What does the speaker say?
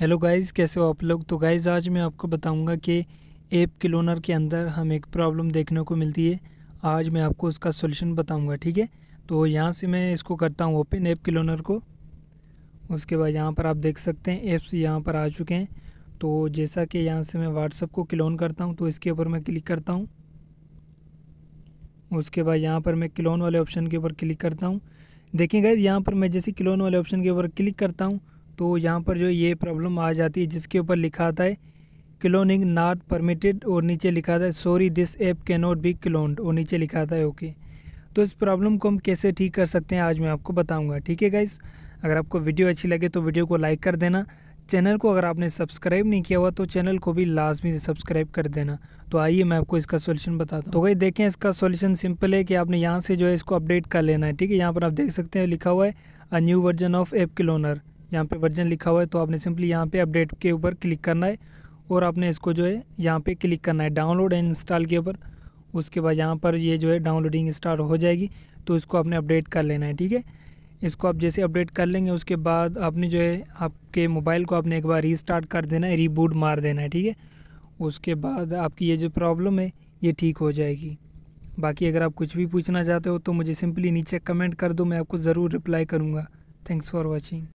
hello guys कैसे हो आप लोग तो गाइस आज मैं आपको बताऊंगा कि एप किलोनर के अंदर हम एक प्रॉब्लम देखने को मिलती है आज मैं आपको उसका सोल्यूशन बताऊंगा ठीक है तो यहाँ से मैं इसको करता हूँ ओपन ऐप किलोनर को उसके बाद यहाँ पर आप देख सकते हैं ऐप्स यहाँ पर आ चुके हैं तो जैसा कि यहाँ से मैं व्हाट्सअप को क्लोन करता हूँ तो इसके ऊपर मैं क्लिक करता हूँ उसके बाद यहाँ पर मैं क्लोन वाले ऑप्शन के ऊपर क्लिक करता हूँ देखिए गाइज यहाँ पर मैं जैसे क्लोन वाले ऑप्शन के ऊपर क्लिक करता हूँ तो यहाँ पर जो ये प्रॉब्लम आ जाती है जिसके ऊपर लिखा आता है क्लोनिंग नॉट परमिटेड और नीचे लिखा था sorry this app can not be cloned और नीचे लिखा आता है ओके तो इस प्रॉब्लम को हम कैसे ठीक कर सकते हैं आज मैं आपको बताऊंगा ठीक है गाइज अगर आपको वीडियो अच्छी लगे तो वीडियो को लाइक कर देना चैनल को अगर आपने सब्सक्राइब नहीं किया हुआ तो चैनल को भी लाजमी सब्सक्राइब कर देना तो आइए मैं आपको इसका सोल्यूशन बताता हूँ तो गई देखें इसका सोल्यूशन सिंपल है कि आपने यहाँ से जो है इसको अपडेट कर लेना है ठीक है यहाँ पर आप देख सकते हैं लिखा हुआ है a new version of app cloner यहाँ पे वर्जन लिखा हुआ है तो आपने सिंपली यहाँ पे अपडेट के ऊपर क्लिक करना है और आपने इसको जो है यहाँ पे क्लिक करना है डाउनलोड एंड इंस्टॉल के ऊपर उसके बाद यहाँ पर ये जो है डाउनलोडिंग स्टार्ट हो जाएगी तो इसको आपने अपडेट कर लेना है ठीक है इसको आप जैसे अपडेट कर लेंगे उसके बाद आपने जो है आपके मोबाइल को आपने एक बार रीस्टार्ट कर देना है रीबूट मार देना है ठीक है उसके बाद आपकी ये जो प्रॉब्लम है ये ठीक हो जाएगी बाकी अगर आप कुछ भी पूछना चाहते हो तो मुझे सिंपली नीचे कमेंट कर दो मैं आपको ज़रूर रिप्लाई करूँगा थैंक्स फॉर वॉचिंग